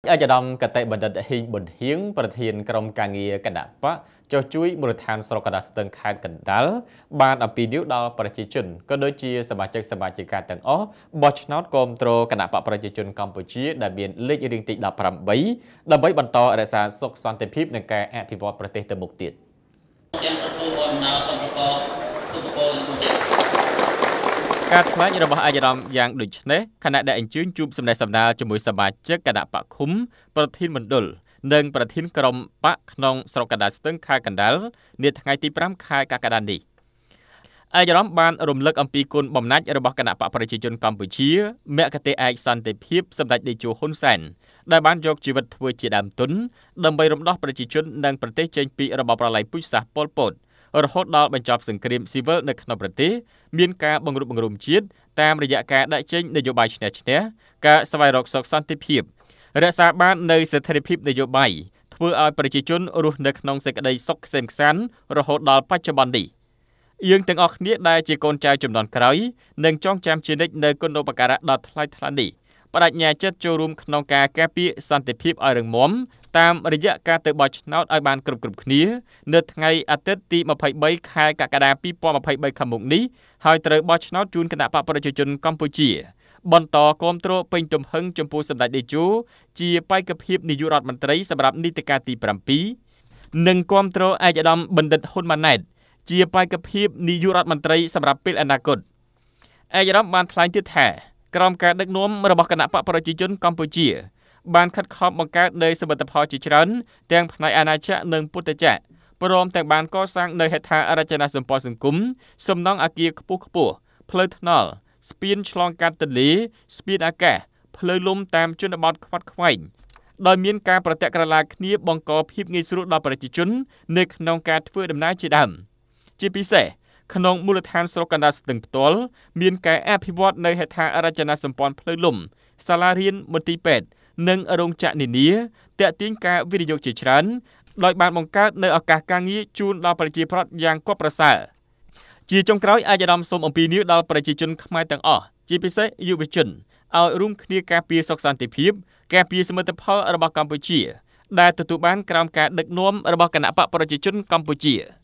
អាយដាមកតេបណ្ឌិតហ៊ីងប៊ុនហៀងប្រធានក្រុមការងារគណៈបកចុះជួយមូលដ្ឋានស្រុកកដាស្ទឹងខេត្តកណ្ដាលបានអំពីនីយដល់ប្រជាជនក៏ដូចជាសមាជិកសមាជិកាទាំងអស់បោះឆ្នោតគ្រប់គ្រងគណៈបកប្រជាជនកម្ពុជាដែលមានលេខរៀងទី18ដើម្បីបន្តរក្សាសុខសន្តិភាពនិងការអភិវឌ្ឍប្រទេសទៅមុខទៀតខ្ញុំប្រពូអំណរសំកកឧបករណ៍ការថ្លែងរបស់អាយរ៉មយ៉ាងដូចនេះខណៈដែលអញ្ជើញជួបសម្ដែងសម្ដាលជាមួយសមាជិកគណៈបកឃុំប្រធានមណ្ឌលនិងប្រធានក្រុមបកក្នុងស្រុកកណ្ដាលស្ទឹងខេត្តកណ្ដាលនាថ្ងៃទី5ខែកក្កដានេះអាយរ៉មបានរំលឹកអំពីគុណបំណាច់របស់គណៈបកប្រជាជនកម្ពុជាមគ្គទេសឯកសន្តិភាពសម្ដេចតេជោហ៊ុនសែនដែលបានយកជីវិតធ្វើជាដើមទុនដើម្បីរំដោះប្រជាជននិងប្រទេសចេញពីរបបប្រល័យពូជសាសន៍ប៉ុលពត។រហូតដល់បញ្ចប់សង្គ្រាមស៊ីវិលនៅក្នុងប្រទេសមានការបង្រួបបង្រួមជាតិតាមរយៈការដាក់ចេញនយោបាយឈ្នះឈ្នះការស្វែងរកសុខសន្តិភាពរក្សាបាននូវស្ថិរភាពនយោបាយធ្វើឲ្យប្រជាជនរស់នៅក្នុងសេចក្តីសុខក្សេមក្សាន្តរហូតដល់បច្ចុប្បន្ននេះយើងទាំងអស់គ្នាដែលជាកូនចៅចំនួនក្រោយនឹងចងចាំជានិច្ចនៅគុណូបការៈដ៏ថ្លៃថ្លានេះបដិញ្ញាចិត្តចូលរួមក្នុងការការពារសន្តិភាពឲ្យរឹងមាំតាមរយៈការទៅបោះឆ្នោតឲ្យបានគ្រប់គ្រប់គ្នានៅថ្ងៃអាទិត្យទី23ខែកក្កដា2023ខាងមុខនេះហើយត្រូវបោះឆ្នោតជូនគណៈបកប្រជាជនកម្ពុជាបន្តគាំទ្រពេញទំហឹងចំពោះសម្ដេចតេជោជាបេក្ខភាពនាយករដ្ឋមន្ត្រីសម្រាប់នីតិកាលទី7និងគាំទ្រឯកឧត្តមបណ្ឌិតហ៊ុនម៉ាណែតជាបេក្ខភាពនាយករដ្ឋមន្ត្រីសម្រាប់ពេលអនាគតឯកឧត្តមបានថ្លែងទៀតថាក្រោមការដឹកនាំរបស់គណៈបកប្រជាជនកម្ពុជា បានខិតខំបង្កើតនៃសមិទ្ធផលជាច្រើនទាំងផ្នែកអាណាចក្រនិងពុទ្ធចក្រព្រមទាំងបានកសាងនៅហេដ្ឋារចនាសម្ព័ន្ធសង្គមសំណង់អាគារខ្ពស់ខ្ពស់ផ្លូវថ្នល់ស្ពានឆ្លងកាត់ទន្លេស្ពានអាកាសផ្លូវលំតាមជនបទខ្វាត់ខ្វែងដោយមានការប្រតិក្រឡាគ្នាបង្កភាពងាយស្រួលដល់ប្រជាជននៅក្នុងការធ្វើដំណើរជាដើមជាពិសេសក្នុងមូលដ្ឋានស្រុកកណ្ដាលស្ទឹងផ្ទាល់មានការអភិវឌ្ឍនៅហេដ្ឋារចនាសម្ព័ន្ធផ្លូវលំ សាលារៀនមន្ទីរពេទ្យនិងរោងចក្រនានាតេទៀងការវិនិយោគជាច្រើនដោយបានបង្កើតនៅឱកាសការងារជូនដល់ប្រជាប្រដ្ឋយ៉ាងគួរប្រសើរជាចុងក្រោយអាយដាមសូមអំពាវនាវដល់ប្រជាជនខ្មែរទាំងអស់ជាពិសេសយុវជនឲ្យរួមគ្នាការពារសុខសន្តិភាពការពារសមិទ្ធផលរបស់កម្ពុជាដែលទទួលបានក្រោមការដឹកនាំរបស់គណៈបកប្រជាជនកម្ពុជា។